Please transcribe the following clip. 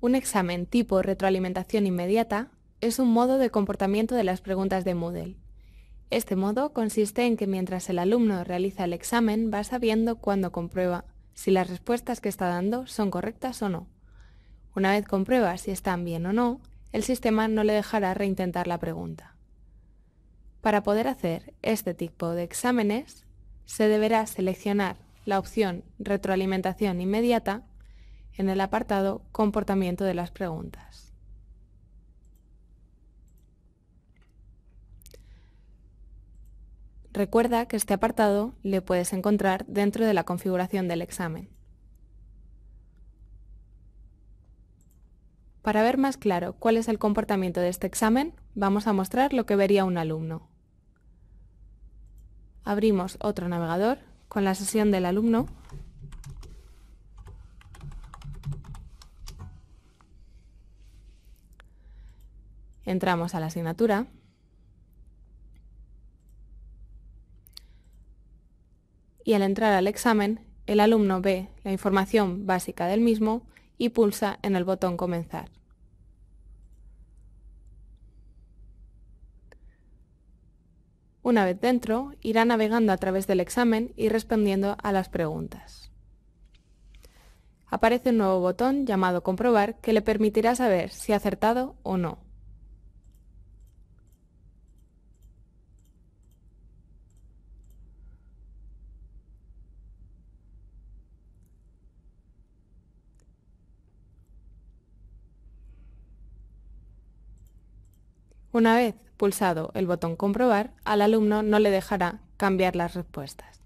Un examen tipo retroalimentación inmediata es un modo de comportamiento de las preguntas de Moodle. Este modo consiste en que mientras el alumno realiza el examen va sabiendo cuándo comprueba si las respuestas que está dando son correctas o no. Una vez comprueba si están bien o no, el sistema no le dejará reintentar la pregunta. Para poder hacer este tipo de exámenes, se deberá seleccionar la opción retroalimentación inmediata en el apartado Comportamiento de las preguntas. Recuerda que este apartado le puedes encontrar dentro de la configuración del examen. Para ver más claro cuál es el comportamiento de este examen, vamos a mostrar lo que vería un alumno. Abrimos otro navegador con la sesión del alumno Entramos a la asignatura. Y al entrar al examen, el alumno ve la información básica del mismo y pulsa en el botón Comenzar. Una vez dentro, irá navegando a través del examen y respondiendo a las preguntas. Aparece un nuevo botón llamado Comprobar que le permitirá saber si ha acertado o no. Una vez pulsado el botón comprobar, al alumno no le dejará cambiar las respuestas.